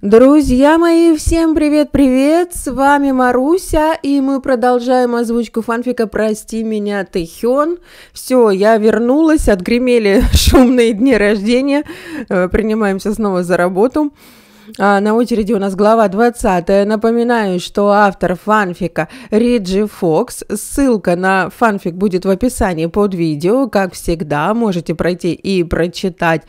Друзья мои, всем привет-привет! С вами Маруся, и мы продолжаем озвучку фанфика «Прости меня, ты Хён». Все, я вернулась, отгремели шумные дни рождения, э, принимаемся снова за работу. А на очереди у нас глава 20. Напоминаю, что автор фанфика Риджи Фокс. Ссылка на фанфик будет в описании под видео. Как всегда, можете пройти и прочитать,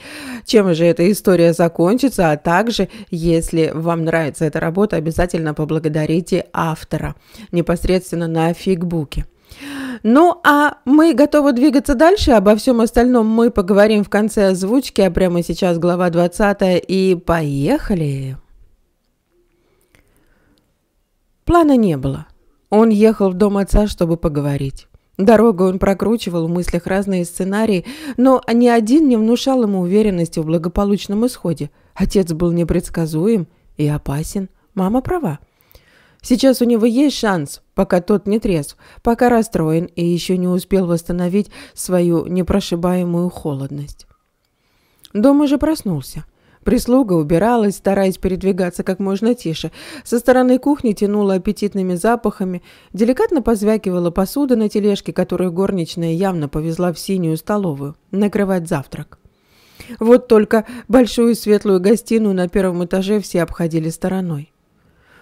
чем же эта история закончится. А также, если вам нравится эта работа, обязательно поблагодарите автора непосредственно на фигбуке. Ну, а мы готовы двигаться дальше. Обо всем остальном мы поговорим в конце озвучки, а прямо сейчас глава 20 и поехали. Плана не было. Он ехал в дом отца, чтобы поговорить. Дорогу он прокручивал в мыслях разные сценарии, но ни один не внушал ему уверенности в благополучном исходе. Отец был непредсказуем и опасен. Мама права. Сейчас у него есть шанс, пока тот не трезв, пока расстроен и еще не успел восстановить свою непрошибаемую холодность. Дом уже проснулся. Прислуга убиралась, стараясь передвигаться как можно тише. Со стороны кухни тянуло аппетитными запахами, деликатно позвякивала посуда на тележке, которую горничная явно повезла в синюю столовую, накрывать завтрак. Вот только большую светлую гостиную на первом этаже все обходили стороной.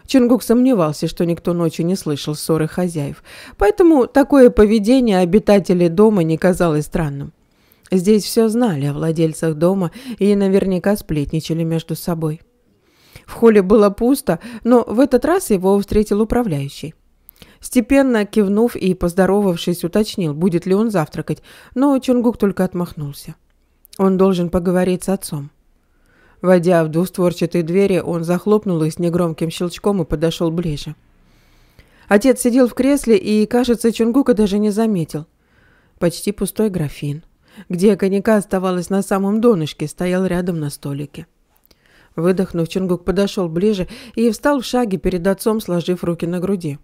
Чингук сомневался, что никто ночью не слышал ссоры хозяев, поэтому такое поведение обитателей дома не казалось странным. Здесь все знали о владельцах дома и наверняка сплетничали между собой. В холле было пусто, но в этот раз его встретил управляющий. Степенно кивнув и поздоровавшись, уточнил, будет ли он завтракать, но Чунгук только отмахнулся. Он должен поговорить с отцом. Войдя в двустворчатые двери, он захлопнул их с негромким щелчком и подошел ближе. Отец сидел в кресле и, кажется, Чунгука даже не заметил. Почти пустой графин. Где коньяка оставалось на самом донышке, стоял рядом на столике. Выдохнув, Чунгук подошел ближе и встал в шаге перед отцом, сложив руки на груди.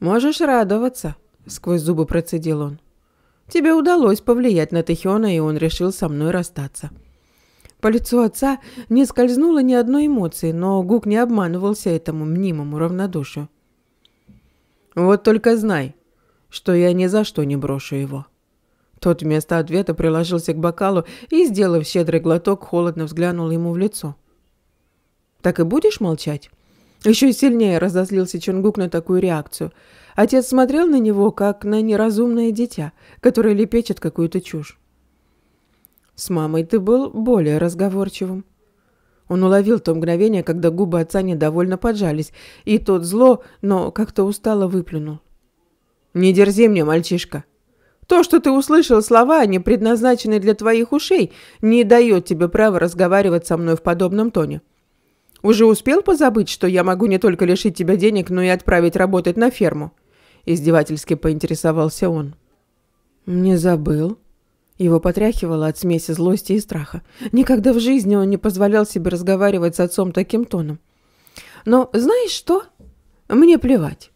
«Можешь радоваться», — сквозь зубы процедил он. «Тебе удалось повлиять на Тахиона, и он решил со мной расстаться». По лицу отца не скользнуло ни одной эмоции, но Гук не обманывался этому мнимому равнодушию. «Вот только знай, что я ни за что не брошу его». Тот вместо ответа приложился к бокалу и, сделав щедрый глоток, холодно взглянул ему в лицо. «Так и будешь молчать?» Еще сильнее разозлился Чунгук на такую реакцию. Отец смотрел на него, как на неразумное дитя, которое лепечет какую-то чушь. С мамой ты был более разговорчивым. Он уловил то мгновение, когда губы отца недовольно поджались, и тот зло, но как-то устало выплюнул. «Не дерзи мне, мальчишка. То, что ты услышал слова, не предназначенные для твоих ушей, не дает тебе права разговаривать со мной в подобном тоне. Уже успел позабыть, что я могу не только лишить тебя денег, но и отправить работать на ферму?» Издевательски поинтересовался он. «Не забыл», его потряхивало от смеси злости и страха. Никогда в жизни он не позволял себе разговаривать с отцом таким тоном. «Но знаешь что? Мне плевать.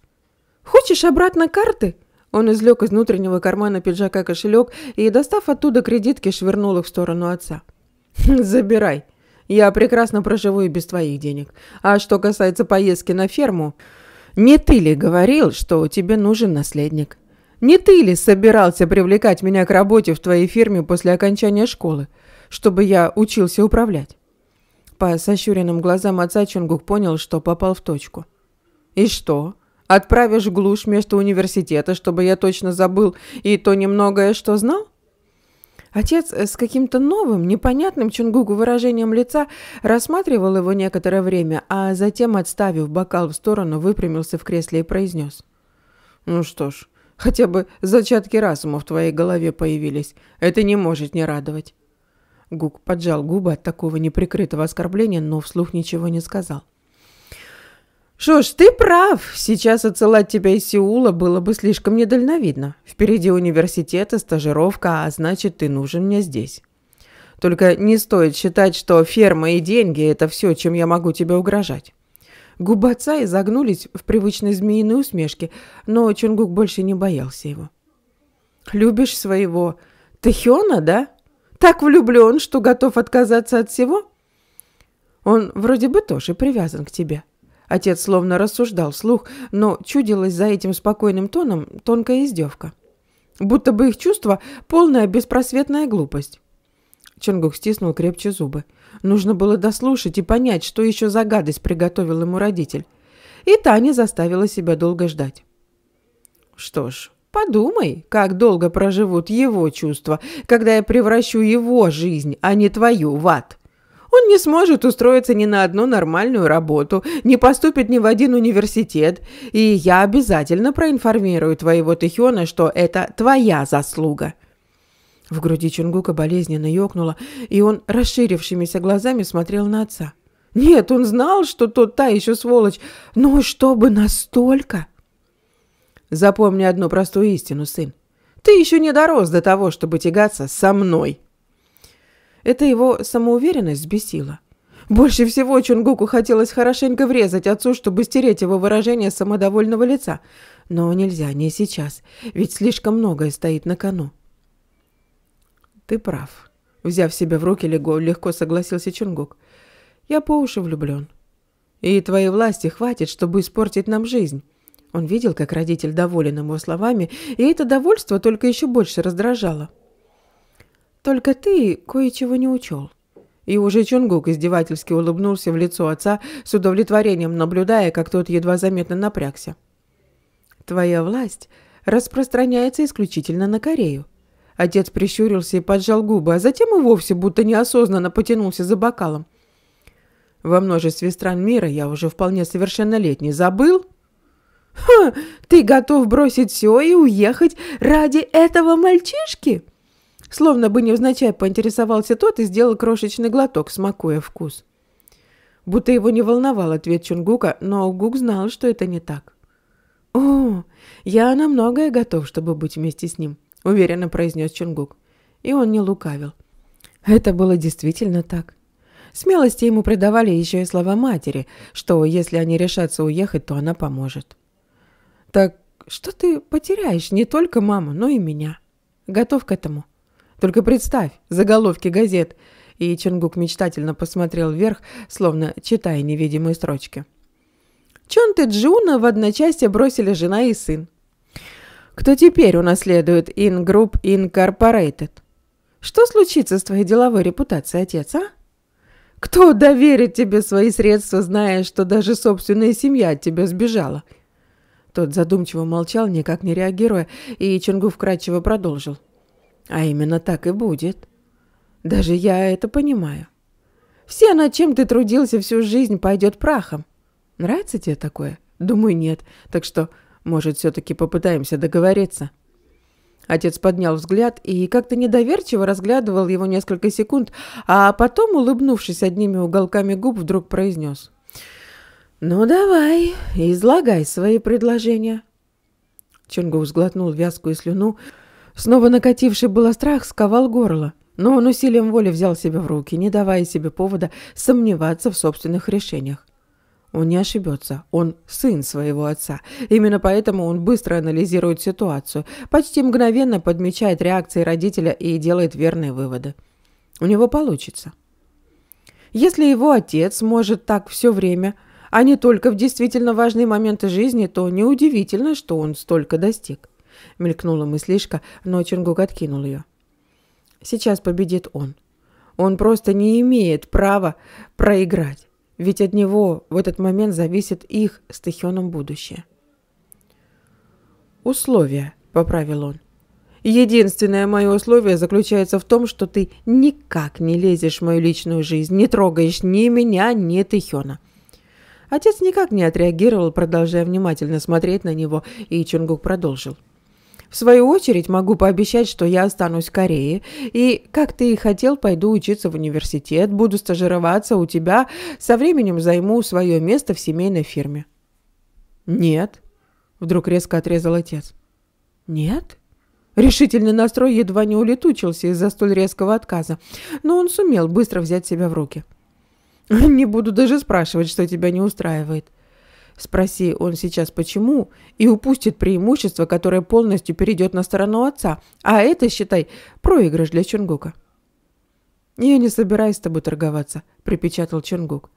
Хочешь обратно карты?» Он излег из внутреннего кармана пиджака кошелек и, достав оттуда кредитки, швырнул их в сторону отца. «Хм, «Забирай. Я прекрасно проживу и без твоих денег. А что касается поездки на ферму, не ты ли говорил, что тебе нужен наследник?» Не ты ли собирался привлекать меня к работе в твоей фирме после окончания школы, чтобы я учился управлять?» По сощуренным глазам отца Чунгук понял, что попал в точку. «И что? Отправишь глушь вместо университета, чтобы я точно забыл и то немногое, что знал?» Отец с каким-то новым, непонятным Чунгугу выражением лица рассматривал его некоторое время, а затем, отставив бокал в сторону, выпрямился в кресле и произнес. «Ну что ж, хотя бы зачатки разума в твоей голове появились. Это не может не радовать». Гук поджал губы от такого неприкрытого оскорбления, но вслух ничего не сказал. «Что ж, ты прав. Сейчас отсылать тебя из Сеула было бы слишком недальновидно. Впереди университет и стажировка, а значит, ты нужен мне здесь. Только не стоит считать, что ферма и деньги – это все, чем я могу тебе угрожать. Губы отца изогнулись в привычной змеиной усмешке, но Чунгук больше не боялся его. «Любишь своего Тэхёна, да? Так влюблен, что готов отказаться от всего?» «Он вроде бы тоже привязан к тебе». Отец словно рассуждал слух, но чудилась за этим спокойным тоном тонкая издевка. Будто бы их чувство – полная беспросветная глупость. Чонгук стиснул крепче зубы. Нужно было дослушать и понять, что еще за гадость приготовил ему родитель. И Таня заставила себя долго ждать. Что ж, подумай, как долго проживут его чувства, когда я превращу его жизнь, а не твою, в ад. Он не сможет устроиться ни на одну нормальную работу, не поступит ни в один университет, и я обязательно проинформирую твоего Тихиона, что это твоя заслуга. В груди Чунгука болезненно ёкнуло, и он расширившимися глазами смотрел на отца. Нет, он знал, что тот та еще сволочь, но ну чтобы настолько... Запомни одну простую истину, сын. Ты еще не дорос до того, чтобы тягаться со мной. Это его самоуверенность сбесила. Больше всего Чунгуку хотелось хорошенько врезать отцу, чтобы стереть его выражение самодовольного лица. Но нельзя, не сейчас, ведь слишком многое стоит на кону. «Ты прав», — взяв себя в руки, легко согласился Чунгук. «Я по уши влюблен. И твоей власти хватит, чтобы испортить нам жизнь». Он видел, как родитель доволен его словами, и это довольство только еще больше раздражало. «Только ты кое-чего не учел». И уже Чунгук издевательски улыбнулся в лицо отца, с удовлетворением наблюдая, как тот едва заметно напрягся. «Твоя власть распространяется исключительно на Корею. Отец прищурился и поджал губы, а затем и вовсе будто неосознанно потянулся за бокалом. «Во множестве стран мира я уже вполне совершеннолетний. Забыл?» «Ха! Ты готов бросить все и уехать ради этого мальчишки?» Словно бы невзначай поинтересовался тот и сделал крошечный глоток, смакуя вкус. Будто его не волновал ответ Чунгука, но Гук знал, что это не так. «О, я на многое готов, чтобы быть вместе с ним. – уверенно произнес Чингук. И он не лукавил. Это было действительно так. Смелости ему придавали еще и слова матери, что если они решатся уехать, то она поможет. «Так что ты потеряешь не только маму, но и меня? Готов к этому? Только представь, заголовки газет!» И Чингук мечтательно посмотрел вверх, словно читая невидимые строчки. Чон Тэджиуна в одночасье бросили жена и сын кто теперь унаследует In Group Incorporated. Что случится с твоей деловой репутацией, отец, а? Кто доверит тебе свои средства, зная, что даже собственная семья от тебя сбежала?» Тот задумчиво молчал, никак не реагируя, и Чингу вкратчиво продолжил. «А именно так и будет. Даже я это понимаю. Все, над чем ты трудился всю жизнь, пойдет прахом. Нравится тебе такое? Думаю, нет. Так что может, все-таки попытаемся договориться?» Отец поднял взгляд и как-то недоверчиво разглядывал его несколько секунд, а потом, улыбнувшись одними уголками губ, вдруг произнес. «Ну давай, излагай свои предложения». Чунгу сглотнул вязкую слюну. Снова накативший было страх, сковал горло. Но он усилием воли взял себя в руки, не давая себе повода сомневаться в собственных решениях. Он не ошибется. Он сын своего отца. Именно поэтому он быстро анализирует ситуацию, почти мгновенно подмечает реакции родителя и делает верные выводы. У него получится. Если его отец может так все время, а не только в действительно важные моменты жизни, то неудивительно, что он столько достиг. Мелькнула мыслишка, но Чингук откинул ее. Сейчас победит он. Он просто не имеет права проиграть. Ведь от него в этот момент зависит их с Тихионом будущее. «Условия», — поправил он. «Единственное мое условие заключается в том, что ты никак не лезешь в мою личную жизнь, не трогаешь ни меня, ни Тихиона». Отец никак не отреагировал, продолжая внимательно смотреть на него, и Чунгук продолжил. — в свою очередь могу пообещать, что я останусь в Корее, и, как ты и хотел, пойду учиться в университет, буду стажироваться у тебя, со временем займу свое место в семейной фирме». «Нет», — вдруг резко отрезал отец. «Нет?» Решительный настрой едва не улетучился из-за столь резкого отказа, но он сумел быстро взять себя в руки. «Не буду даже спрашивать, что тебя не устраивает. Спроси он сейчас почему, и упустит преимущество, которое полностью перейдет на сторону отца. А это, считай, проигрыш для Чонгука. «Я не собираюсь с тобой торговаться», – припечатал Чонгук.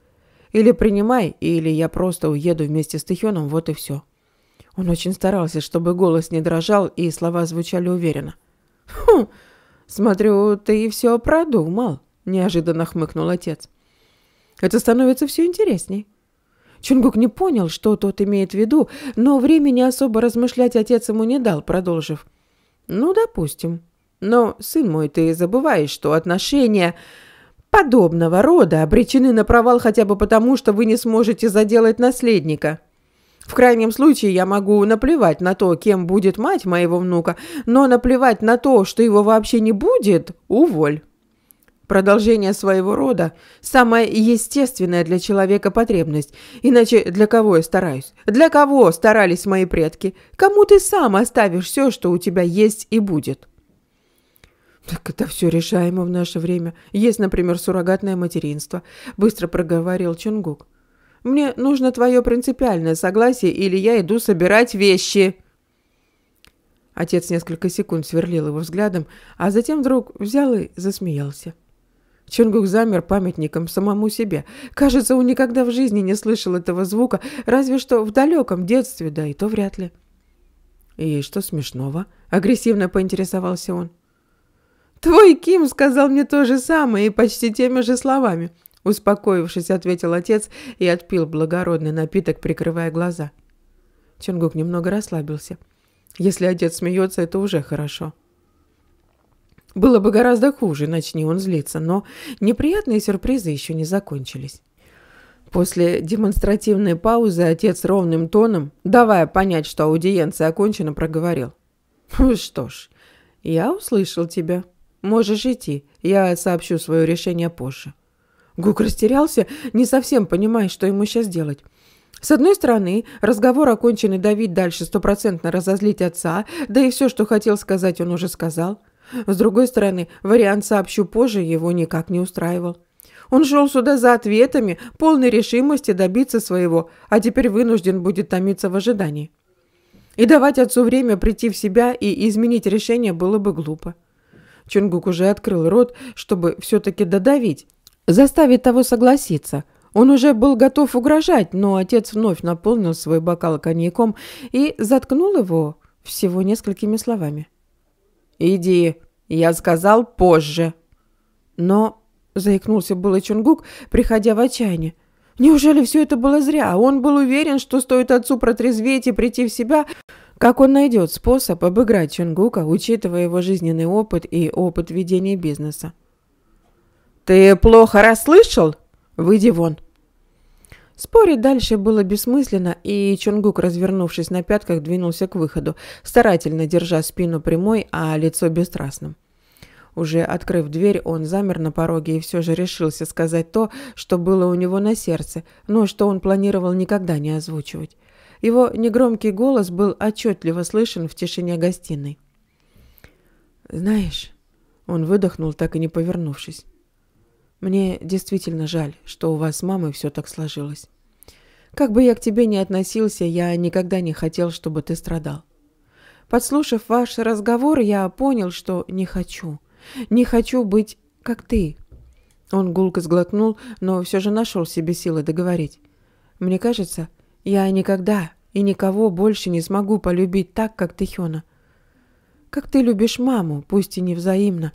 «Или принимай, или я просто уеду вместе с Тихёном, вот и все». Он очень старался, чтобы голос не дрожал, и слова звучали уверенно. «Хм, смотрю, ты и все продумал», – неожиданно хмыкнул отец. «Это становится все интересней». Чунгук не понял, что тот имеет в виду, но времени особо размышлять отец ему не дал, продолжив. «Ну, допустим. Но, сын мой, ты забываешь, что отношения подобного рода обречены на провал хотя бы потому, что вы не сможете заделать наследника». В крайнем случае я могу наплевать на то, кем будет мать моего внука, но наплевать на то, что его вообще не будет, уволь. Продолжение своего рода – самая естественная для человека потребность. Иначе для кого я стараюсь? Для кого старались мои предки? Кому ты сам оставишь все, что у тебя есть и будет? Так это все решаемо в наше время. Есть, например, суррогатное материнство. Быстро проговорил Чунгук. Мне нужно твое принципиальное согласие, или я иду собирать вещи. Отец несколько секунд сверлил его взглядом, а затем вдруг взял и засмеялся. Чонгук замер памятником самому себе. Кажется, он никогда в жизни не слышал этого звука, разве что в далеком детстве, да и то вряд ли. «И что смешного?» – агрессивно поинтересовался он. «Твой Ким сказал мне то же самое и почти теми же словами», – успокоившись, ответил отец и отпил благородный напиток, прикрывая глаза. Чонгук немного расслабился. «Если отец смеется, это уже хорошо». Было бы гораздо хуже, начни он злиться, но неприятные сюрпризы еще не закончились. После демонстративной паузы отец ровным тоном, давая понять, что аудиенция окончена, проговорил. «Хм, «Что ж, я услышал тебя. Можешь идти, я сообщу свое решение позже». Гук растерялся, не совсем понимая, что ему сейчас делать. С одной стороны, разговор окончен и давить дальше стопроцентно разозлить отца, да и все, что хотел сказать, он уже сказал – с другой стороны, вариант «сообщу позже» его никак не устраивал. Он шел сюда за ответами, полной решимости добиться своего, а теперь вынужден будет томиться в ожидании. И давать отцу время прийти в себя и изменить решение было бы глупо. Чунгук уже открыл рот, чтобы все-таки додавить, заставить того согласиться. Он уже был готов угрожать, но отец вновь наполнил свой бокал коньяком и заткнул его всего несколькими словами. «Иди, я сказал позже». «Но...» — заикнулся было Чунгук, приходя в отчаяние. «Неужели все это было зря? Он был уверен, что стоит отцу протрезветь и прийти в себя...» Как он найдет способ обыграть Чунгука, учитывая его жизненный опыт и опыт ведения бизнеса? «Ты плохо расслышал? Выйди вон!» Спорить дальше было бессмысленно, и Чунгук, развернувшись на пятках, двинулся к выходу, старательно держа спину прямой, а лицо бесстрастным. Уже открыв дверь, он замер на пороге и все же решился сказать то, что было у него на сердце, но что он планировал никогда не озвучивать. Его негромкий голос был отчетливо слышен в тишине гостиной. «Знаешь...» — он выдохнул, так и не повернувшись. Мне действительно жаль, что у вас с мамой все так сложилось. Как бы я к тебе ни относился, я никогда не хотел, чтобы ты страдал. Подслушав ваш разговор, я понял, что не хочу. Не хочу быть как ты. Он гулко сглотнул, но все же нашел себе силы договорить. Мне кажется, я никогда и никого больше не смогу полюбить так, как ты, Хёна. Как ты любишь маму, пусть и невзаимно. взаимно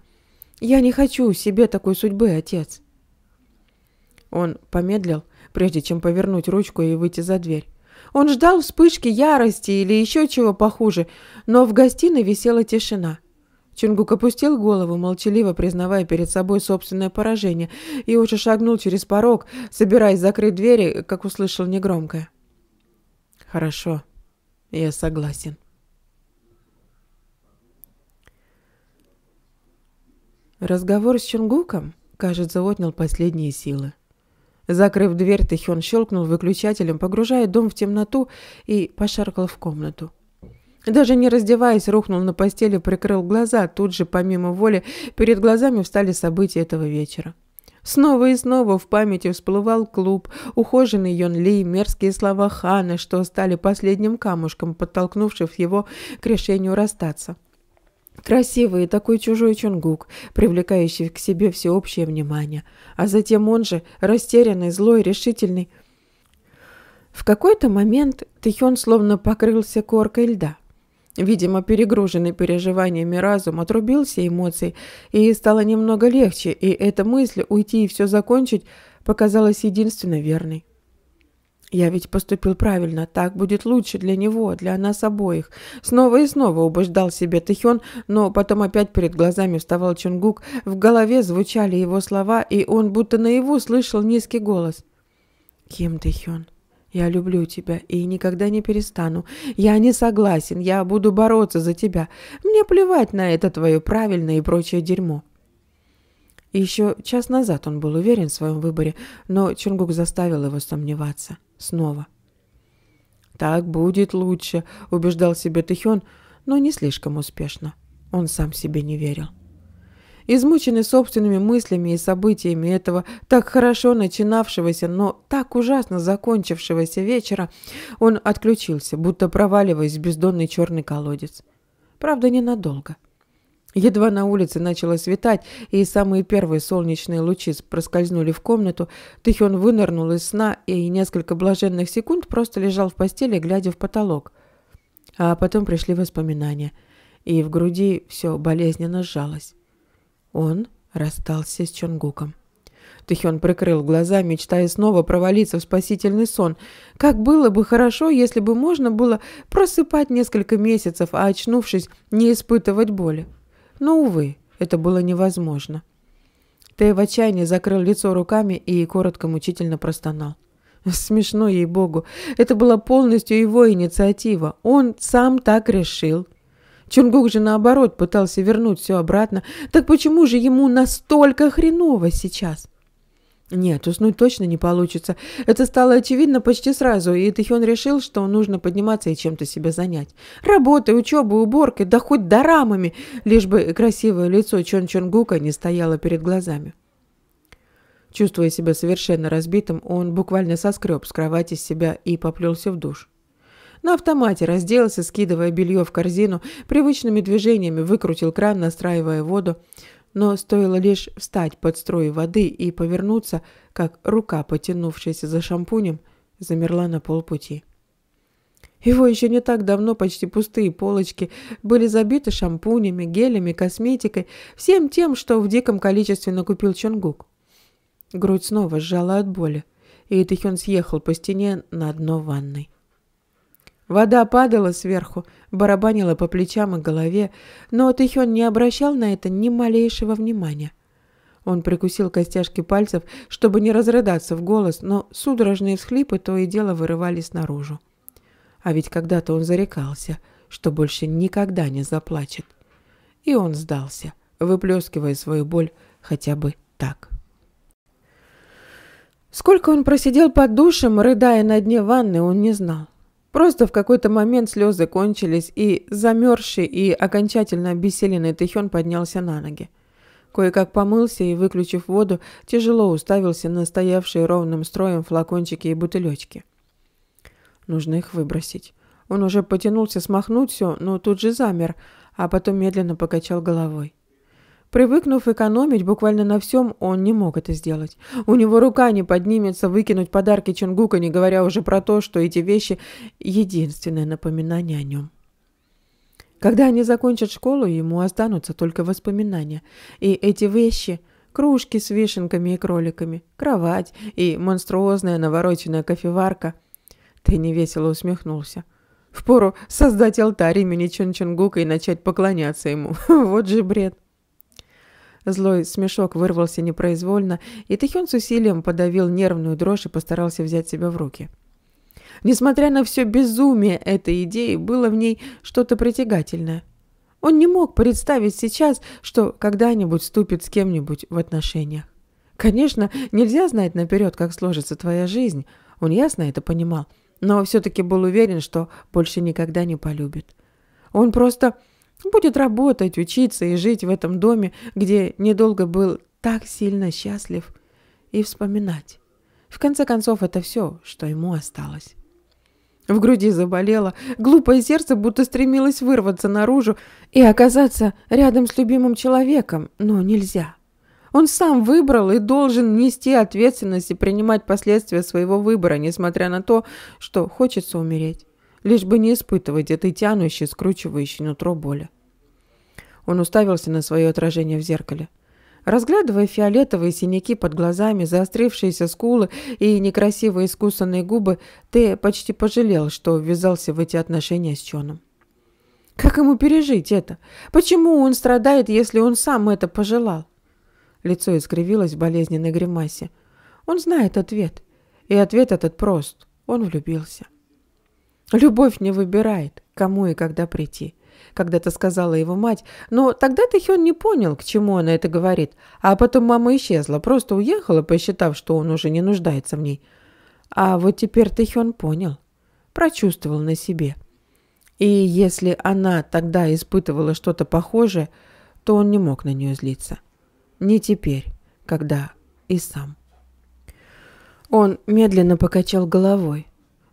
я не хочу себе такой судьбы, отец. Он помедлил, прежде чем повернуть ручку и выйти за дверь. Он ждал вспышки ярости или еще чего похуже, но в гостиной висела тишина. Чунгук опустил голову, молчаливо признавая перед собой собственное поражение, и уже шагнул через порог, собираясь закрыть двери, как услышал негромкое. «Хорошо, я согласен». Разговор с Чунгуком, кажется, отнял последние силы. Закрыв дверь, Тэхён щелкнул выключателем, погружая дом в темноту и пошаркал в комнату. Даже не раздеваясь, рухнул на постели, прикрыл глаза. Тут же, помимо воли, перед глазами встали события этого вечера. Снова и снова в памяти всплывал клуб, ухоженный Йон Ли, мерзкие слова Хана, что стали последним камушком, подтолкнувшим его к решению расстаться. Красивый и такой чужой Чунгук, привлекающий к себе всеобщее внимание. А затем он же, растерянный, злой, решительный. В какой-то момент Тихён словно покрылся коркой льда. Видимо, перегруженный переживаниями разум отрубился эмоций, и стало немного легче, и эта мысль уйти и все закончить показалась единственно верной. Я ведь поступил правильно, так будет лучше для него, для нас обоих. Снова и снова убеждал себе Тэхён, но потом опять перед глазами вставал Чунгук, в голове звучали его слова, и он будто наяву слышал низкий голос. «Ким Тэхён, я люблю тебя и никогда не перестану. Я не согласен, я буду бороться за тебя. Мне плевать на это твое правильное и прочее дерьмо». Еще час назад он был уверен в своем выборе, но Чунгук заставил его сомневаться снова. «Так будет лучше», — убеждал себя Тэхён, но не слишком успешно. Он сам себе не верил. Измученный собственными мыслями и событиями этого так хорошо начинавшегося, но так ужасно закончившегося вечера, он отключился, будто проваливаясь в бездонный черный колодец. Правда, ненадолго. Едва на улице начало светать, и самые первые солнечные лучи проскользнули в комнату, Тихион вынырнул из сна и несколько блаженных секунд просто лежал в постели, глядя в потолок. А потом пришли воспоминания, и в груди все болезненно сжалось. Он расстался с Чонгуком. Тихион прикрыл глаза, мечтая снова провалиться в спасительный сон. Как было бы хорошо, если бы можно было просыпать несколько месяцев, а очнувшись, не испытывать боли но, увы, это было невозможно. Тей в отчаянии закрыл лицо руками и коротко мучительно простонал. Смешно ей богу. Это была полностью его инициатива. Он сам так решил. Чунгук же наоборот пытался вернуть все обратно. Так почему же ему настолько хреново сейчас? Нет, уснуть ну, точно не получится. Это стало очевидно почти сразу, и Тэхён решил, что нужно подниматься и чем-то себя занять. Работой, учебой, уборкой, да хоть дорамами, лишь бы красивое лицо Чон Чонгука не стояло перед глазами. Чувствуя себя совершенно разбитым, он буквально соскреб с кровати с себя и поплелся в душ. На автомате разделся, скидывая белье в корзину, привычными движениями выкрутил кран, настраивая воду но стоило лишь встать под строй воды и повернуться, как рука, потянувшаяся за шампунем, замерла на полпути. Его еще не так давно почти пустые полочки были забиты шампунями, гелями, косметикой, всем тем, что в диком количестве накупил Чонгук. Грудь снова сжала от боли, и Этэхён съехал по стене на дно ванной. Вода падала сверху, барабанила по плечам и голове, но Тэхён не обращал на это ни малейшего внимания. Он прикусил костяшки пальцев, чтобы не разрыдаться в голос, но судорожные всхлипы то и дело вырывались наружу. А ведь когда-то он зарекался, что больше никогда не заплачет. И он сдался, выплескивая свою боль хотя бы так. Сколько он просидел под душем, рыдая на дне ванны, он не знал. Просто в какой-то момент слезы кончились, и замерзший и окончательно обессиленный Тэхён поднялся на ноги. Кое-как помылся и, выключив воду, тяжело уставился на стоявшие ровным строем флакончики и бутылечки. Нужно их выбросить. Он уже потянулся смахнуть все, но тут же замер, а потом медленно покачал головой. Привыкнув экономить буквально на всем, он не мог это сделать. У него рука не поднимется выкинуть подарки Чингука, не говоря уже про то, что эти вещи – единственное напоминание о нем. Когда они закончат школу, ему останутся только воспоминания. И эти вещи – кружки с вишенками и кроликами, кровать и монструозная навороченная кофеварка. Ты невесело усмехнулся. Впору создать алтарь имени Чон Чонгука и начать поклоняться ему. вот же бред. Злой смешок вырвался непроизвольно, и Тихон с усилием подавил нервную дрожь и постарался взять себя в руки. Несмотря на все безумие этой идеи, было в ней что-то притягательное. Он не мог представить сейчас, что когда-нибудь ступит с кем-нибудь в отношениях. Конечно, нельзя знать наперед, как сложится твоя жизнь, он ясно это понимал, но все-таки был уверен, что больше никогда не полюбит. Он просто Будет работать, учиться и жить в этом доме, где недолго был так сильно счастлив, и вспоминать. В конце концов, это все, что ему осталось. В груди заболело, глупое сердце будто стремилось вырваться наружу и оказаться рядом с любимым человеком, но нельзя. Он сам выбрал и должен нести ответственность и принимать последствия своего выбора, несмотря на то, что хочется умереть лишь бы не испытывать этой тянущей, скручивающей нутро боли. Он уставился на свое отражение в зеркале. Разглядывая фиолетовые синяки под глазами, заострившиеся скулы и некрасиво искусанные губы, Тея почти пожалел, что ввязался в эти отношения с Чоном. Как ему пережить это? Почему он страдает, если он сам это пожелал? Лицо искривилось в болезненной гримасе. Он знает ответ. И ответ этот прост. Он влюбился. Любовь не выбирает, кому и когда прийти. Когда-то сказала его мать, но тогда Тэхён не понял, к чему она это говорит. А потом мама исчезла, просто уехала, посчитав, что он уже не нуждается в ней. А вот теперь Тэхён понял, прочувствовал на себе. И если она тогда испытывала что-то похожее, то он не мог на нее злиться. Не теперь, когда и сам. Он медленно покачал головой.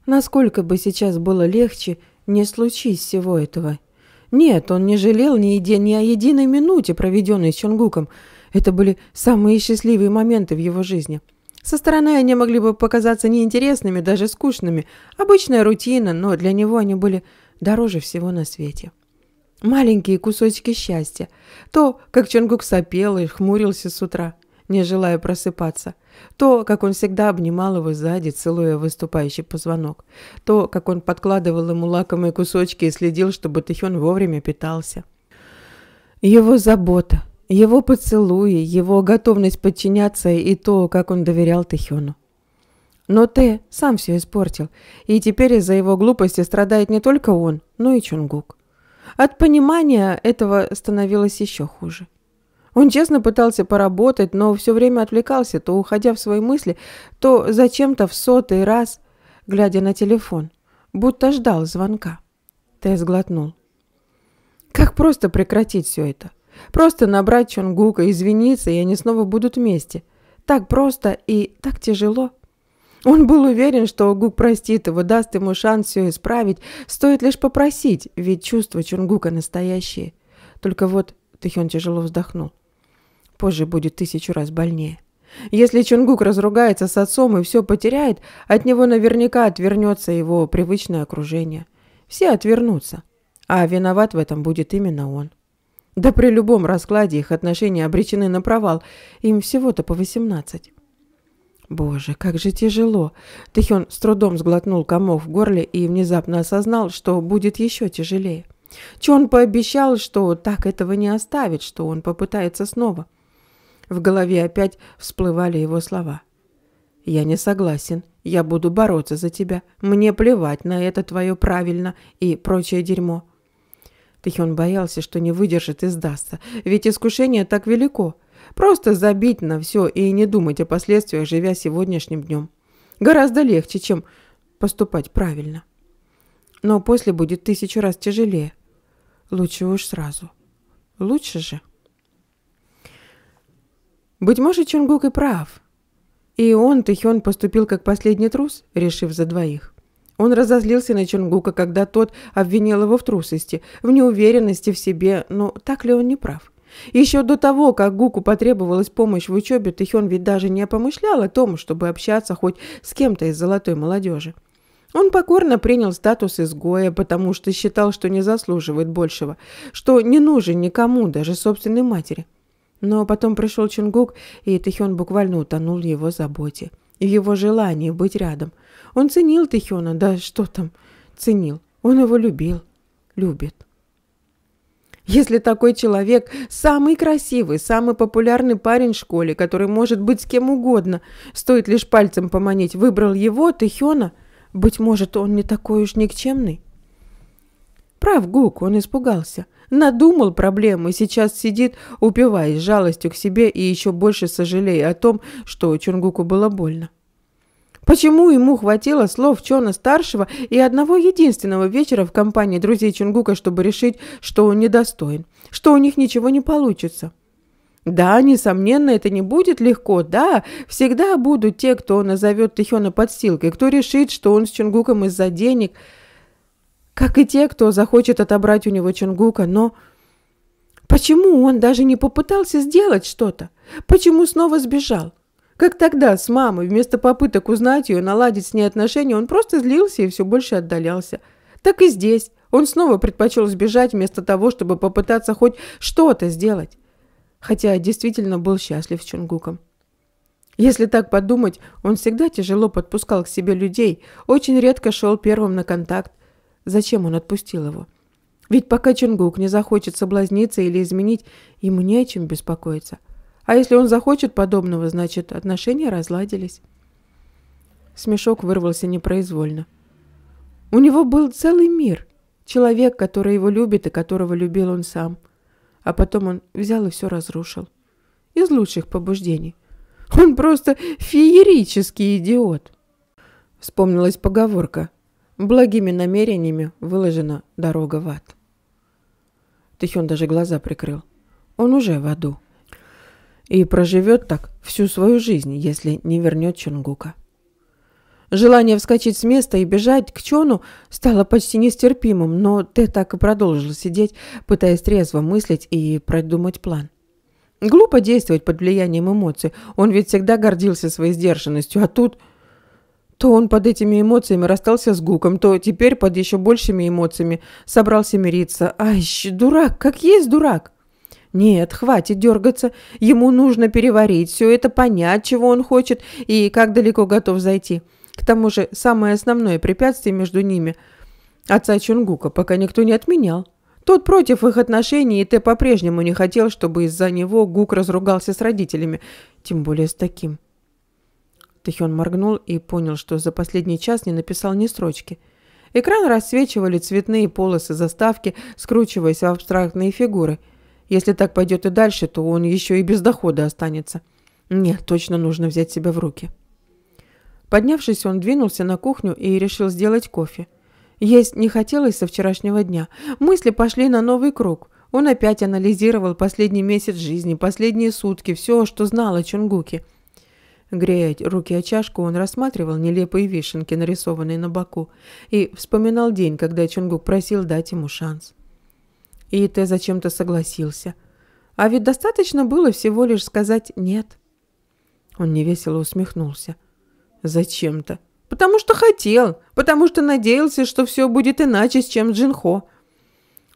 Насколько бы сейчас было легче, не случись всего этого. Нет, он не жалел ни, еди... ни о единой минуте, проведенной с Чунгуком. Это были самые счастливые моменты в его жизни. Со стороны они могли бы показаться неинтересными, даже скучными. Обычная рутина, но для него они были дороже всего на свете. Маленькие кусочки счастья. То, как Чонгук сопел и хмурился с утра – не желая просыпаться. То, как он всегда обнимал его сзади, целуя выступающий позвонок. То, как он подкладывал ему лакомые кусочки и следил, чтобы Тэхён вовремя питался. Его забота, его поцелуи, его готовность подчиняться и то, как он доверял Тэхёну. Но Тэ сам все испортил, и теперь из-за его глупости страдает не только он, но и Чунгук. От понимания этого становилось еще хуже. Он честно пытался поработать, но все время отвлекался, то уходя в свои мысли, то зачем-то в сотый раз, глядя на телефон, будто ждал звонка. Тесс глотнул. Как просто прекратить все это? Просто набрать Чонгука, извиниться, и они снова будут вместе. Так просто и так тяжело. Он был уверен, что Гук простит его, даст ему шанс все исправить. Стоит лишь попросить, ведь чувства Чунгука настоящие. Только вот Тэхён тяжело вздохнул. Позже будет тысячу раз больнее. Если Чунгук разругается с отцом и все потеряет, от него наверняка отвернется его привычное окружение. Все отвернутся. А виноват в этом будет именно он. Да при любом раскладе их отношения обречены на провал. Им всего-то по восемнадцать. Боже, как же тяжело. Тэхён с трудом сглотнул комок в горле и внезапно осознал, что будет еще тяжелее. Чон пообещал, что так этого не оставит, что он попытается снова. В голове опять всплывали его слова. «Я не согласен. Я буду бороться за тебя. Мне плевать на это твое правильно и прочее дерьмо». Тихон боялся, что не выдержит и сдастся, ведь искушение так велико. Просто забить на все и не думать о последствиях, живя сегодняшним днем. Гораздо легче, чем поступать правильно. Но после будет тысячу раз тяжелее. Лучше уж сразу. Лучше же. Быть может, Чонгук и прав. И он, Тэхён, поступил как последний трус, решив за двоих. Он разозлился на Чонгука, когда тот обвинил его в трусости, в неуверенности в себе, но так ли он не прав? Еще до того, как Гуку потребовалась помощь в учебе, Тэхён ведь даже не помышлял о том, чтобы общаться хоть с кем-то из золотой молодежи. Он покорно принял статус изгоя, потому что считал, что не заслуживает большего, что не нужен никому, даже собственной матери. Но потом пришел Чингук, и Тэхён буквально утонул в его заботе, в его желании быть рядом. Он ценил Тэхёна, да что там, ценил. Он его любил, любит. Если такой человек – самый красивый, самый популярный парень в школе, который может быть с кем угодно, стоит лишь пальцем поманить, выбрал его, Тэхёна, быть может, он не такой уж никчемный? Прав Гук, он испугался. Надумал проблему и сейчас сидит, упиваясь жалостью к себе и еще больше сожалея о том, что Чунгуку было больно. Почему ему хватило слов Чона-старшего и одного единственного вечера в компании друзей Чунгука, чтобы решить, что он недостоин, что у них ничего не получится? Да, несомненно, это не будет легко, да, всегда будут те, кто назовет Тэхёна подстилкой, кто решит, что он с Чунгуком из-за денег – как и те, кто захочет отобрать у него Чунгука, но... Почему он даже не попытался сделать что-то? Почему снова сбежал? Как тогда с мамой, вместо попыток узнать ее, наладить с ней отношения, он просто злился и все больше отдалялся. Так и здесь. Он снова предпочел сбежать, вместо того, чтобы попытаться хоть что-то сделать. Хотя действительно был счастлив с Чунгуком. Если так подумать, он всегда тяжело подпускал к себе людей, очень редко шел первым на контакт, Зачем он отпустил его? Ведь пока Чингук не захочет соблазниться или изменить, ему не о чем беспокоиться. А если он захочет подобного, значит, отношения разладились. Смешок вырвался непроизвольно. У него был целый мир. Человек, который его любит и которого любил он сам. А потом он взял и все разрушил. Из лучших побуждений. Он просто феерический идиот. Вспомнилась поговорка – Благими намерениями выложена дорога в ад. Тихион даже глаза прикрыл. Он уже в аду. И проживет так всю свою жизнь, если не вернет Чунгука. Желание вскочить с места и бежать к Чону стало почти нестерпимым, но Тэ так и продолжил сидеть, пытаясь трезво мыслить и продумать план. Глупо действовать под влиянием эмоций, он ведь всегда гордился своей сдержанностью, а тут... То он под этими эмоциями расстался с Гуком, то теперь под еще большими эмоциями собрался мириться. Ай, дурак, как есть дурак! Нет, хватит дергаться. Ему нужно переварить все это, понять, чего он хочет и как далеко готов зайти. К тому же самое основное препятствие между ними – отца Чунгука пока никто не отменял. Тот против их отношений, и ты по-прежнему не хотел, чтобы из-за него Гук разругался с родителями, тем более с таким – Тахион моргнул и понял, что за последний час не написал ни строчки. Экран рассвечивали цветные полосы заставки, скручиваясь в абстрактные фигуры. Если так пойдет и дальше, то он еще и без дохода останется. Нет, точно нужно взять себя в руки. Поднявшись, он двинулся на кухню и решил сделать кофе. Есть не хотелось со вчерашнего дня. Мысли пошли на новый круг. Он опять анализировал последний месяц жизни, последние сутки, все, что знал о Чунгуке. Грея руки о чашку, он рассматривал нелепые вишенки, нарисованные на боку, и вспоминал день, когда Чунгук просил дать ему шанс. И Итэ зачем-то согласился. А ведь достаточно было всего лишь сказать «нет». Он невесело усмехнулся. «Зачем-то?» «Потому что хотел, потому что надеялся, что все будет иначе, чем Джинхо».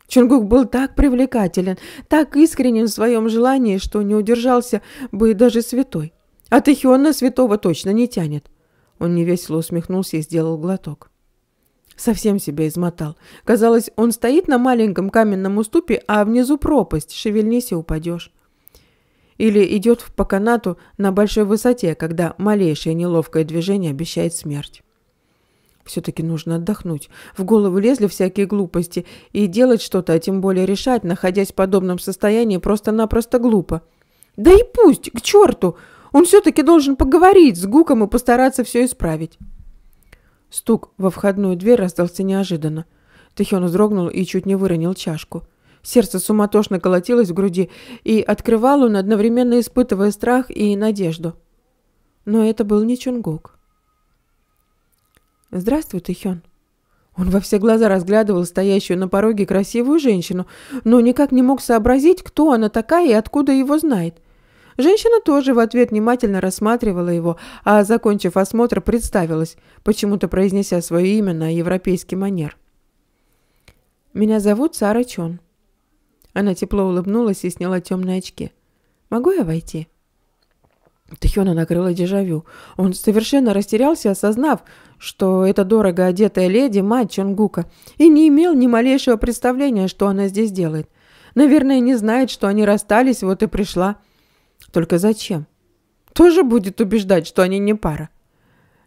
Чунгук был так привлекателен, так искренен в своем желании, что не удержался бы даже святой. А От на святого точно не тянет. Он невесело усмехнулся и сделал глоток. Совсем себя измотал. Казалось, он стоит на маленьком каменном уступе, а внизу пропасть, шевельнись и упадешь. Или идет по канату на большой высоте, когда малейшее неловкое движение обещает смерть. Все-таки нужно отдохнуть. В голову лезли всякие глупости, и делать что-то, а тем более решать, находясь в подобном состоянии, просто-напросто глупо. «Да и пусть! К черту!» Он все-таки должен поговорить с Гуком и постараться все исправить. Стук во входную дверь раздался неожиданно. Тихен вздрогнул и чуть не выронил чашку. Сердце суматошно колотилось в груди, и открывал он, одновременно испытывая страх и надежду. Но это был не Чунгук. «Здравствуй, Тихен». Он во все глаза разглядывал стоящую на пороге красивую женщину, но никак не мог сообразить, кто она такая и откуда его знает – Женщина тоже в ответ внимательно рассматривала его, а, закончив осмотр, представилась, почему-то произнеся свое имя на европейский манер. «Меня зовут Сара Чон». Она тепло улыбнулась и сняла темные очки. «Могу я войти?» Тахёна накрыла дежавю. Он совершенно растерялся, осознав, что эта дорого одетая леди – мать Чонгука, и не имел ни малейшего представления, что она здесь делает. Наверное, не знает, что они расстались, вот и пришла – только зачем? Тоже будет убеждать, что они не пара.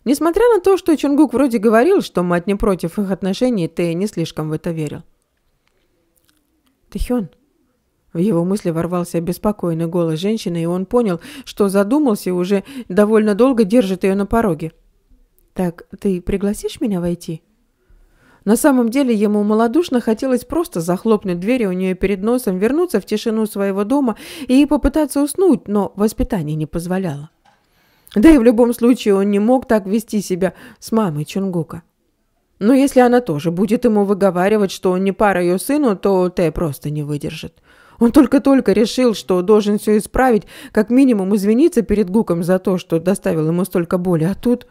Несмотря на то, что Чунгук вроде говорил, что мать не против их отношений, ты не слишком в это верил. Тэхён. В его мысли ворвался беспокойный голос женщины, и он понял, что задумался и уже довольно долго держит ее на пороге. «Так, ты пригласишь меня войти?» На самом деле ему малодушно хотелось просто захлопнуть двери у нее перед носом, вернуться в тишину своего дома и попытаться уснуть, но воспитание не позволяло. Да и в любом случае он не мог так вести себя с мамой Чунгука. Но если она тоже будет ему выговаривать, что он не пара ее сыну, то Тэ просто не выдержит. Он только-только решил, что должен все исправить, как минимум извиниться перед Гуком за то, что доставил ему столько боли, а тут...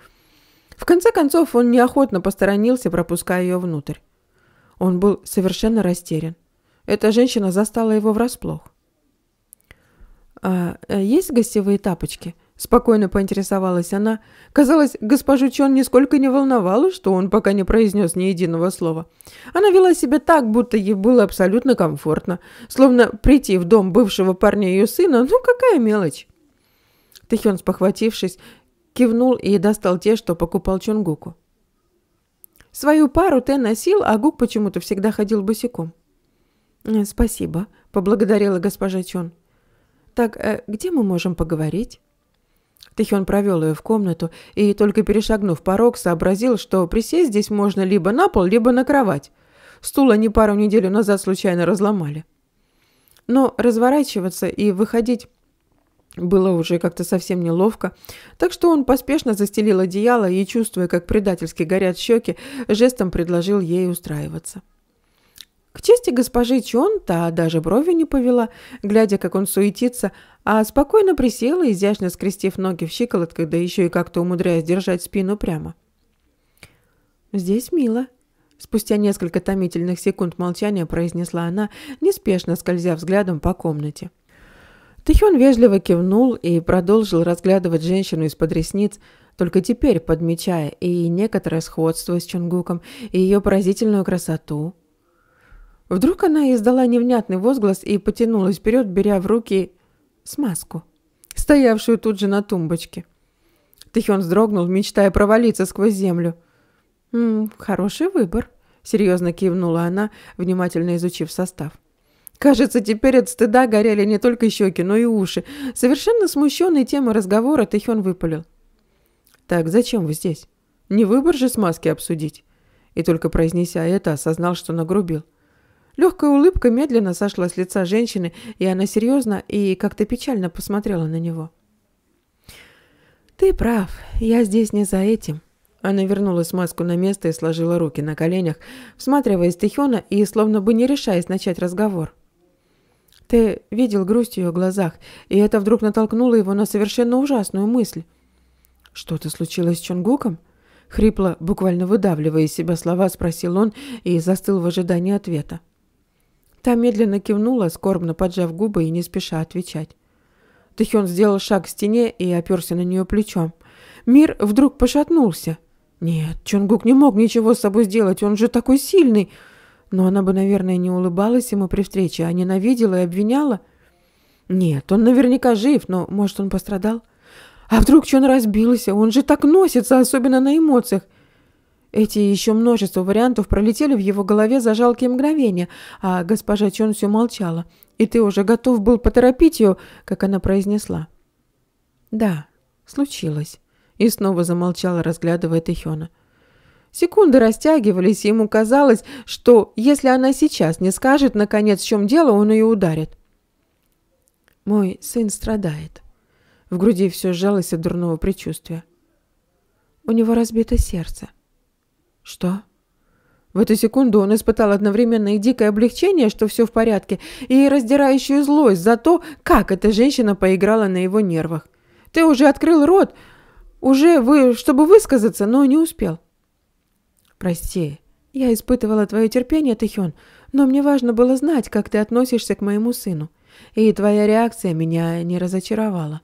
В конце концов, он неохотно посторонился, пропуская ее внутрь. Он был совершенно растерян. Эта женщина застала его врасплох. «А э, есть гостевые тапочки?» – спокойно поинтересовалась она. Казалось, госпожу Чон нисколько не волновало, что он пока не произнес ни единого слова. Она вела себя так, будто ей было абсолютно комфортно. Словно прийти в дом бывшего парня ее сына – ну какая мелочь! Тэхён, спохватившись, кивнул и достал те, что покупал Чунгуку. Свою пару Тэ носил, а Гук почему-то всегда ходил босиком. «Э, «Спасибо», — поблагодарила госпожа Чон. «Так, э, где мы можем поговорить?» Тэхён провел ее в комнату и, только перешагнув порог, сообразил, что присесть здесь можно либо на пол, либо на кровать. Стул они пару недель назад случайно разломали. Но разворачиваться и выходить было уже как-то совсем неловко, так что он поспешно застелил одеяло и, чувствуя, как предательски горят щеки, жестом предложил ей устраиваться. К чести госпожи Чон та даже брови не повела, глядя, как он суетится, а спокойно присела, изящно скрестив ноги в щиколотках, да еще и как-то умудряясь держать спину прямо. «Здесь мило», — спустя несколько томительных секунд молчания произнесла она, неспешно скользя взглядом по комнате. — Тэхён вежливо кивнул и продолжил разглядывать женщину из-под ресниц, только теперь подмечая и некоторое сходство с Чунгуком, и ее поразительную красоту. Вдруг она издала невнятный возглас и потянулась вперед, беря в руки смазку, стоявшую тут же на тумбочке. Тэхён вздрогнул, мечтая провалиться сквозь землю. «М -м, «Хороший выбор», — серьезно кивнула она, внимательно изучив состав. Кажется, теперь от стыда горели не только щеки, но и уши. Совершенно смущенный темой разговора Тэхён выпалил. «Так, зачем вы здесь? Не выбор же смазки обсудить?» И только произнеся это, осознал, что нагрубил. Легкая улыбка медленно сошла с лица женщины, и она серьезно и как-то печально посмотрела на него. «Ты прав, я здесь не за этим». Она вернула смазку на место и сложила руки на коленях, всматриваясь в Тихона и словно бы не решаясь начать разговор. Ты видел грусть в ее глазах, и это вдруг натолкнуло его на совершенно ужасную мысль. «Что-то случилось с Чонгуком?» Хрипло, буквально выдавливая из себя слова, спросил он и застыл в ожидании ответа. Та медленно кивнула, скорбно поджав губы и не спеша отвечать. Тэхён сделал шаг к стене и оперся на нее плечом. Мир вдруг пошатнулся. «Нет, Чонгук не мог ничего с собой сделать, он же такой сильный!» Но она бы, наверное, не улыбалась ему при встрече, а ненавидела и обвиняла. Нет, он наверняка жив, но, может, он пострадал? А вдруг Чон разбился? Он же так носится, особенно на эмоциях. Эти еще множество вариантов пролетели в его голове за жалкие мгновения, а госпожа Чон все молчала. «И ты уже готов был поторопить ее», как она произнесла. «Да, случилось», и снова замолчала, разглядывая Тэхёна. Секунды растягивались, и ему казалось, что если она сейчас не скажет, наконец, в чем дело, он ее ударит. «Мой сын страдает». В груди все сжалось от дурного предчувствия. «У него разбито сердце». «Что?» В эту секунду он испытал одновременно и дикое облегчение, что все в порядке, и раздирающую злость за то, как эта женщина поиграла на его нервах. «Ты уже открыл рот, уже вы, чтобы высказаться, но не успел». Прости, я испытывала твое терпение, Тэхён, но мне важно было знать, как ты относишься к моему сыну. И твоя реакция меня не разочаровала.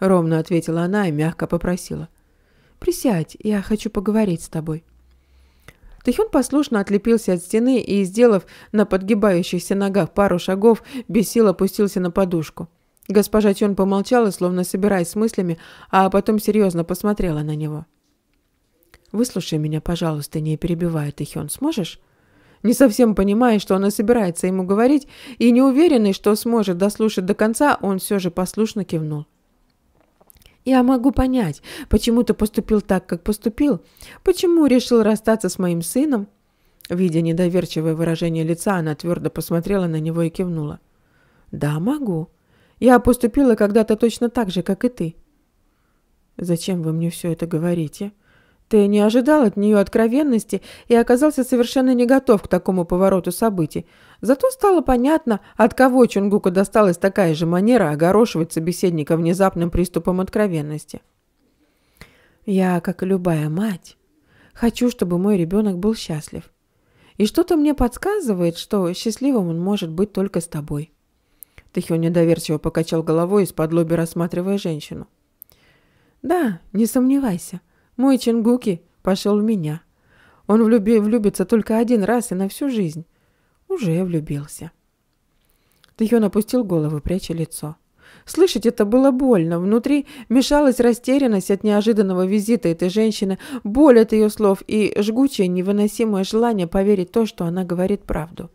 Ровно ответила она и мягко попросила. «Присядь, я хочу поговорить с тобой». Тэхён послушно отлепился от стены и, сделав на подгибающихся ногах пару шагов, без сил опустился на подушку. Госпожа Тён помолчала, словно собираясь с мыслями, а потом серьезно посмотрела на него. Выслушай меня, пожалуйста, не перебивая, Тэхён, сможешь? Не совсем понимая, что она собирается ему говорить, и не уверенный, что сможет дослушать до конца, он все же послушно кивнул. Я могу понять, почему ты поступил так, как поступил, почему решил расстаться с моим сыном. Видя недоверчивое выражение лица, она твердо посмотрела на него и кивнула. «Да, могу. Я поступила когда-то точно так же, как и ты». «Зачем вы мне все это говорите?» Ты не ожидал от нее откровенности и оказался совершенно не готов к такому повороту событий. Зато стало понятно, от кого Чунгука досталась такая же манера огорошивать собеседника внезапным приступом откровенности. «Я, как и любая мать, хочу, чтобы мой ребенок был счастлив. И что-то мне подсказывает, что счастливым он может быть только с тобой». Тэхио недоверчиво покачал головой из-под лоби, рассматривая женщину. «Да, не сомневайся. Мой Чингуки пошел в меня. Он влюби влюбится только один раз и на всю жизнь. Уже влюбился. Тихон опустил голову, пряча лицо. Слышать это было больно. Внутри мешалась растерянность от неожиданного визита этой женщины, боль от ее слов и жгучее невыносимое желание поверить то, что она говорит правду.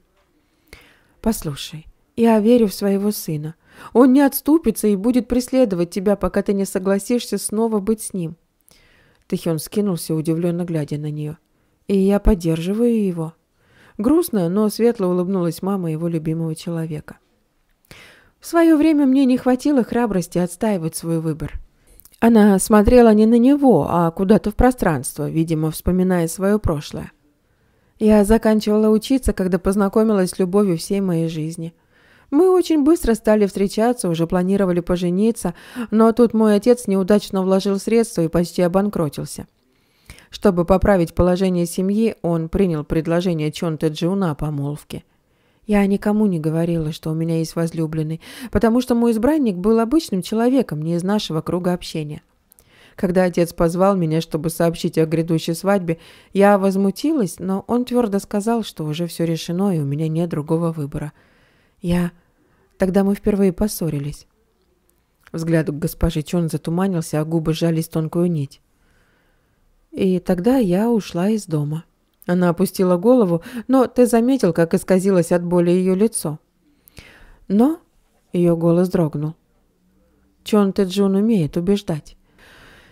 «Послушай, я верю в своего сына. Он не отступится и будет преследовать тебя, пока ты не согласишься снова быть с ним. Тэхён скинулся, удивленно глядя на нее. «И я поддерживаю его». Грустно, но светло улыбнулась мама его любимого человека. В свое время мне не хватило храбрости отстаивать свой выбор. Она смотрела не на него, а куда-то в пространство, видимо, вспоминая свое прошлое. Я заканчивала учиться, когда познакомилась с любовью всей моей жизни. Мы очень быстро стали встречаться, уже планировали пожениться, но тут мой отец неудачно вложил средства и почти обанкротился. Чтобы поправить положение семьи, он принял предложение Чон Тэджиуна о помолвке. Я никому не говорила, что у меня есть возлюбленный, потому что мой избранник был обычным человеком, не из нашего круга общения. Когда отец позвал меня, чтобы сообщить о грядущей свадьбе, я возмутилась, но он твердо сказал, что уже все решено и у меня нет другого выбора. Я Тогда мы впервые поссорились. Взгляд к госпожи Чон затуманился, а губы сжались тонкую нить. И тогда я ушла из дома. Она опустила голову, но ты заметил, как исказилось от боли ее лицо. Но ее голос дрогнул. Чон Тэджун умеет убеждать.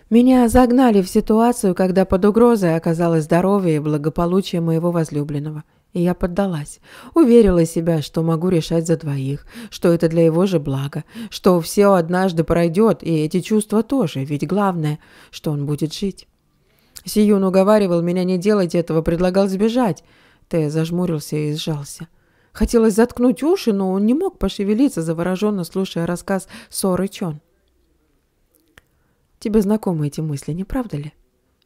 Меня загнали в ситуацию, когда под угрозой оказалось здоровье и благополучие моего возлюбленного – и я поддалась. Уверила себя, что могу решать за двоих, что это для его же блага, что все однажды пройдет, и эти чувства тоже, ведь главное, что он будет жить. Сиюн уговаривал меня не делать этого, предлагал сбежать. Тэ зажмурился и сжался. Хотелось заткнуть уши, но он не мог пошевелиться, завороженно слушая рассказ Соры Чон. Тебе знакомы эти мысли, не правда ли?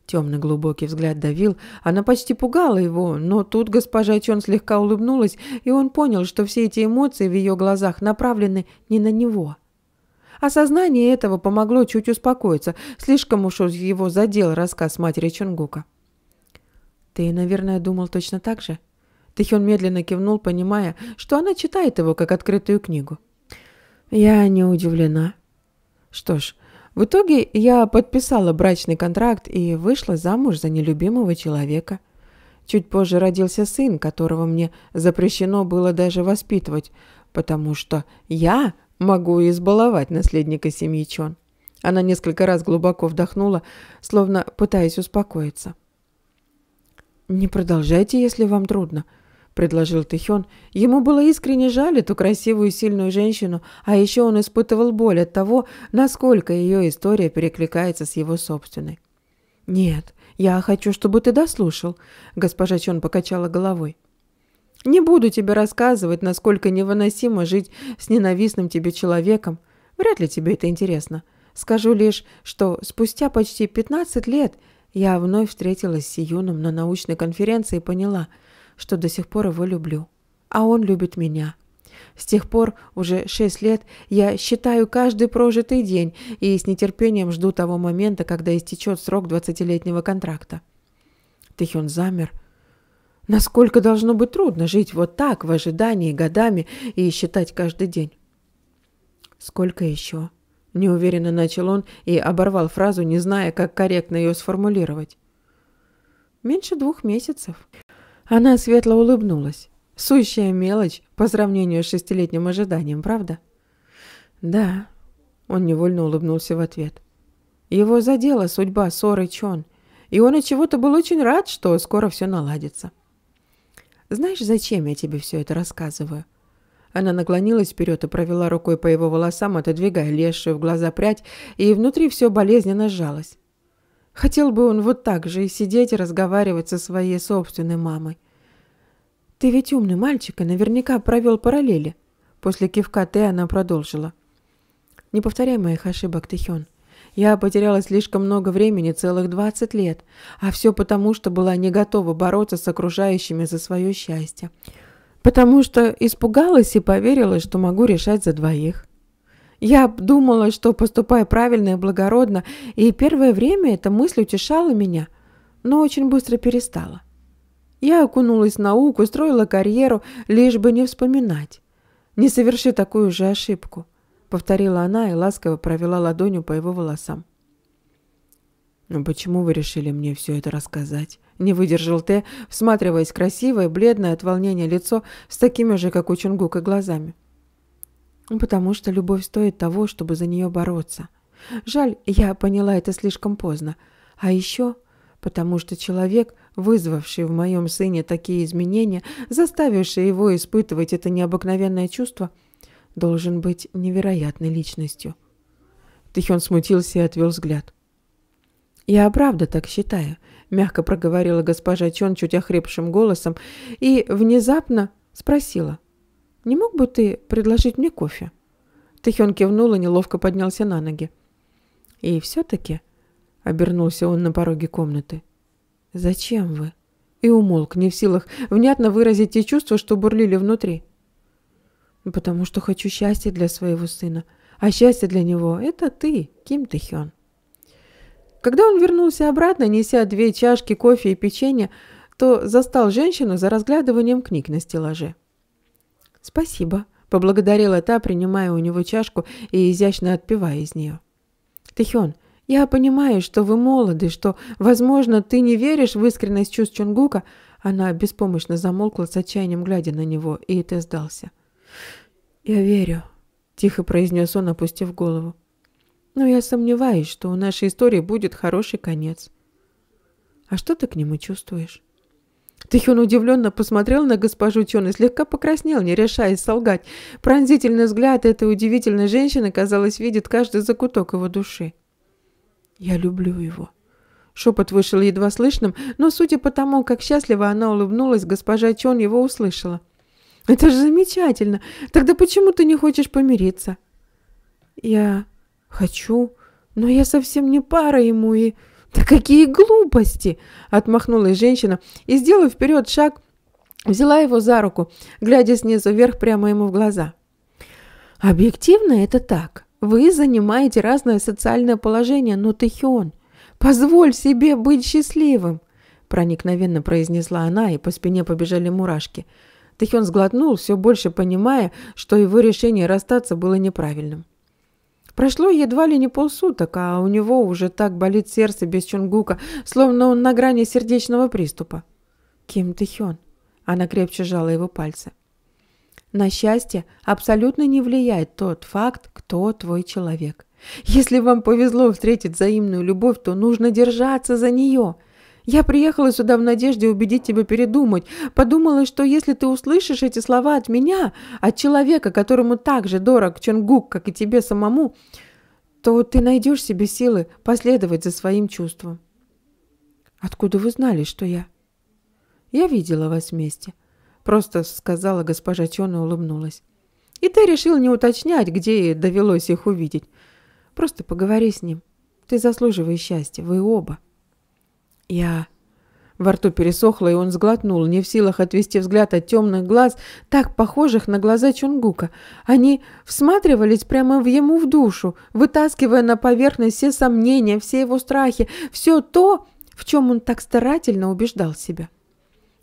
Темный глубокий взгляд давил, она почти пугала его, но тут госпожа Чон слегка улыбнулась, и он понял, что все эти эмоции в ее глазах направлены не на него. Осознание этого помогло чуть успокоиться, слишком уж его задел рассказ матери Чонгука. «Ты, наверное, думал точно так же?» Тэхён медленно кивнул, понимая, что она читает его как открытую книгу. «Я не удивлена». «Что ж, в итоге я подписала брачный контракт и вышла замуж за нелюбимого человека. Чуть позже родился сын, которого мне запрещено было даже воспитывать, потому что я могу избаловать наследника семьи Чон. Она несколько раз глубоко вдохнула, словно пытаясь успокоиться. «Не продолжайте, если вам трудно», – предложил Тихён. Ему было искренне жаль эту красивую и сильную женщину, а еще он испытывал боль от того, насколько ее история перекликается с его собственной. «Нет, я хочу, чтобы ты дослушал», – госпожа Чон покачала головой. «Не буду тебе рассказывать, насколько невыносимо жить с ненавистным тебе человеком. Вряд ли тебе это интересно. Скажу лишь, что спустя почти 15 лет я вновь встретилась с Юном на научной конференции и поняла – что до сих пор его люблю. А он любит меня. С тех пор, уже шесть лет, я считаю каждый прожитый день и с нетерпением жду того момента, когда истечет срок двадцатилетнего контракта. Тэхён замер. Насколько должно быть трудно жить вот так, в ожидании, годами и считать каждый день? «Сколько еще?» – неуверенно начал он и оборвал фразу, не зная, как корректно ее сформулировать. «Меньше двух месяцев». Она светло улыбнулась. Сущая мелочь по сравнению с шестилетним ожиданием, правда? Да. Он невольно улыбнулся в ответ. Его задела судьба ссоры Чон, и он от чего-то был очень рад, что скоро все наладится. Знаешь, зачем я тебе все это рассказываю? Она наклонилась вперед и провела рукой по его волосам, отодвигая лезшую в глаза прядь, и внутри все болезненно сжалось. Хотел бы он вот так же и сидеть и разговаривать со своей собственной мамой. «Ты ведь умный мальчик и наверняка провел параллели». После кивка Т она продолжила. «Не повторяй моих ошибок, Тэхён. Я потеряла слишком много времени, целых двадцать лет, а все потому, что была не готова бороться с окружающими за свое счастье. Потому что испугалась и поверила, что могу решать за двоих». Я думала, что поступаю правильно и благородно, и первое время эта мысль утешала меня, но очень быстро перестала. Я окунулась в науку, строила карьеру, лишь бы не вспоминать. Не соверши такую же ошибку, повторила она и ласково провела ладонью по его волосам. «Но «Ну почему вы решили мне все это рассказать?» Не выдержал Т, всматриваясь красивое, бледное от волнения лицо с такими же, как у Чунгука, глазами. Ну, потому что любовь стоит того, чтобы за нее бороться. Жаль, я поняла это слишком поздно. А еще потому что человек, вызвавший в моем сыне такие изменения, заставивший его испытывать это необыкновенное чувство, должен быть невероятной личностью. Тихон смутился и отвел взгляд. «Я правда так считаю», — мягко проговорила госпожа Чон чуть охрипшим голосом и внезапно спросила не мог бы ты предложить мне кофе?» Тэхён кивнул и неловко поднялся на ноги. «И все-таки...» — обернулся он на пороге комнаты. «Зачем вы?» И умолк, не в силах внятно выразить те чувства, что бурлили внутри. «Потому что хочу счастья для своего сына, а счастье для него — это ты, Ким Тэхён». Когда он вернулся обратно, неся две чашки кофе и печенье, то застал женщину за разглядыванием книг на стеллаже. «Спасибо», — поблагодарила та, принимая у него чашку и изящно отпивая из нее. «Тэхён, я понимаю, что вы молоды, что, возможно, ты не веришь в искренность чувств Чунгука». Она беспомощно замолкла с отчаянием, глядя на него, и ты сдался. «Я верю», — тихо произнес он, опустив голову. «Но я сомневаюсь, что у нашей истории будет хороший конец». «А что ты к нему чувствуешь?» Тихин удивленно посмотрел на госпожу Чон и слегка покраснел, не решаясь солгать. Пронзительный взгляд этой удивительной женщины, казалось, видит каждый закуток его души. «Я люблю его». Шепот вышел едва слышным, но, судя по тому, как счастливо она улыбнулась, госпожа Чон его услышала. «Это же замечательно! Тогда почему ты не хочешь помириться?» «Я хочу, но я совсем не пара ему и...» «Да какие глупости!» – отмахнулась женщина и, сделав вперед шаг, взяла его за руку, глядя снизу вверх прямо ему в глаза. «Объективно это так. Вы занимаете разное социальное положение, но ты Хион. Позволь себе быть счастливым!» – проникновенно произнесла она, и по спине побежали мурашки. Тэхён сглотнул, все больше понимая, что его решение расстаться было неправильным. Прошло едва ли не полсуток, а у него уже так болит сердце без Чунгука, словно он на грани сердечного приступа. «Ким Тэхён. Она крепче сжала его пальцы. На счастье абсолютно не влияет тот факт, кто твой человек. Если вам повезло встретить взаимную любовь, то нужно держаться за нее. Я приехала сюда в надежде убедить тебя передумать. Подумала, что если ты услышишь эти слова от меня, от человека, которому так же дорог Чонгук, как и тебе самому, то ты найдешь себе силы последовать за своим чувством. Откуда вы знали, что я? Я видела вас вместе. Просто сказала госпожа Чон и улыбнулась. И ты решил не уточнять, где довелось их увидеть. Просто поговори с ним. Ты заслуживаешь счастья, вы оба. Я... Во рту пересохло, и он сглотнул, не в силах отвести взгляд от темных глаз, так похожих на глаза Чунгука. Они всматривались прямо в ему в душу, вытаскивая на поверхность все сомнения, все его страхи, все то, в чем он так старательно убеждал себя.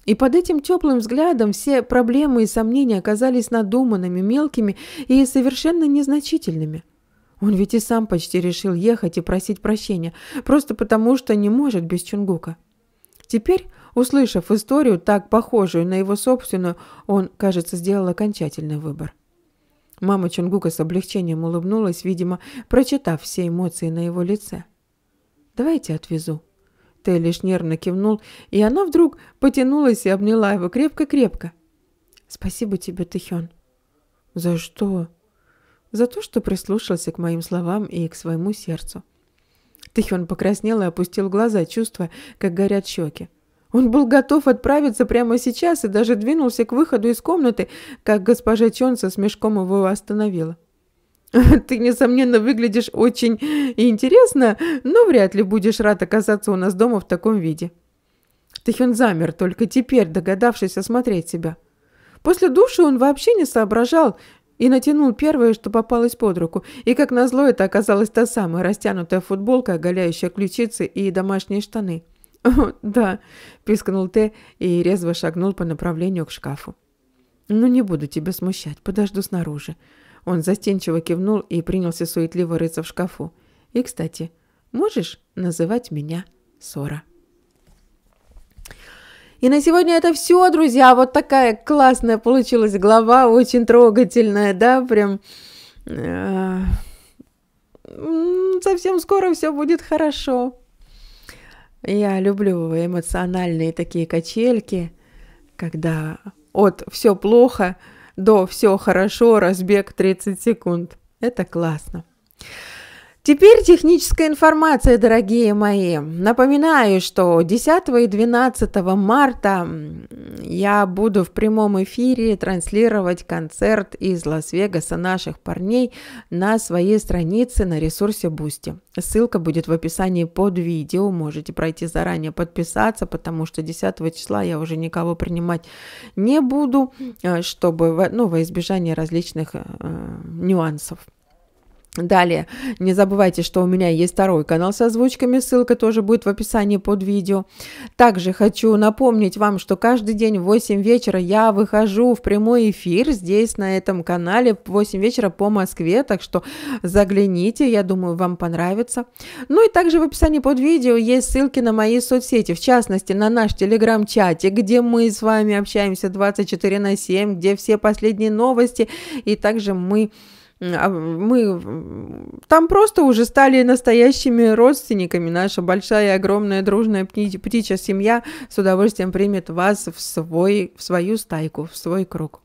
И под этим теплым взглядом все проблемы и сомнения оказались надуманными, мелкими и совершенно незначительными. Он ведь и сам почти решил ехать и просить прощения, просто потому что не может без Чунгука. Теперь, услышав историю, так похожую на его собственную, он, кажется, сделал окончательный выбор. Мама Чунгука с облегчением улыбнулась, видимо, прочитав все эмоции на его лице. «Давайте отвезу». Тэй лишь нервно кивнул, и она вдруг потянулась и обняла его крепко-крепко. «Спасибо тебе, Тэхён». «За что?» за то, что прислушался к моим словам и к своему сердцу. Тихон покраснел и опустил глаза, чувствуя, как горят щеки. Он был готов отправиться прямо сейчас и даже двинулся к выходу из комнаты, как госпожа Чонса с мешком его остановила. «Ты, несомненно, выглядишь очень интересно, но вряд ли будешь рад оказаться у нас дома в таком виде». Тихон замер, только теперь догадавшись осмотреть себя. После души он вообще не соображал, и натянул первое, что попалось под руку. И, как назло, это оказалась та самая растянутая футболка, оголяющая ключицы и домашние штаны. «О, да», – пискнул Т и резво шагнул по направлению к шкафу. «Ну, не буду тебя смущать, подожду снаружи». Он застенчиво кивнул и принялся суетливо рыться в шкафу. «И, кстати, можешь называть меня Сора?» И на сегодня это все, друзья. Вот такая классная получилась глава, очень трогательная, да, прям... Э, совсем скоро все будет хорошо. Я люблю эмоциональные такие качельки, когда от все плохо до все хорошо разбег 30 секунд. Это классно. Теперь техническая информация, дорогие мои. Напоминаю, что 10 и 12 марта я буду в прямом эфире транслировать концерт из Лас-Вегаса наших парней на своей странице на ресурсе Бусти. Ссылка будет в описании под видео, можете пройти заранее подписаться, потому что 10 числа я уже никого принимать не буду, э, чтобы, ну, во избежание различных э, нюансов. Далее, не забывайте, что у меня есть второй канал с озвучками, ссылка тоже будет в описании под видео. Также хочу напомнить вам, что каждый день в 8 вечера я выхожу в прямой эфир здесь, на этом канале, в 8 вечера по Москве, так что загляните, я думаю, вам понравится. Ну и также в описании под видео есть ссылки на мои соцсети, в частности, на наш телеграм чате где мы с вами общаемся 24 на 7, где все последние новости, и также мы а мы там просто уже стали настоящими родственниками. Наша большая, огромная, дружная пти- птичья семья с удовольствием примет вас в, свой, в свою стайку, в свой круг.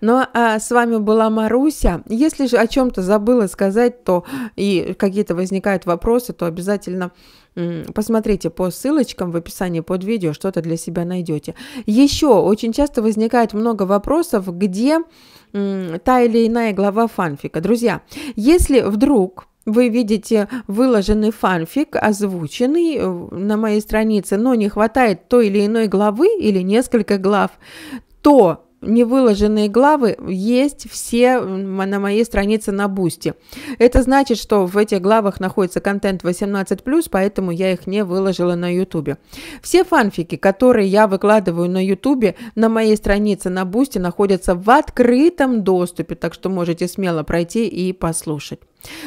Ну а с вами была Маруся. Если же о чем-то забыла сказать, то и какие-то возникают вопросы, то обязательно посмотрите по ссылочкам в описании под видео, что-то для себя найдете. Еще очень часто возникает много вопросов, где та или иная глава фанфика. Друзья, если вдруг вы видите выложенный фанфик, озвученный э, на моей странице, но не хватает той или иной главы или несколько глав, то невыложенные главы есть все на моей странице на Бусти. Это значит, что в этих главах находится контент 18+, поэтому я их не выложила на Ютубе. Все фанфики, которые я выкладываю на Ютубе, на моей странице на Бусти находятся в открытом доступе, так что можете смело пройти и послушать.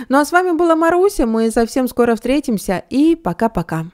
Ну а с вами была Маруся, мы совсем скоро встретимся и пока-пока.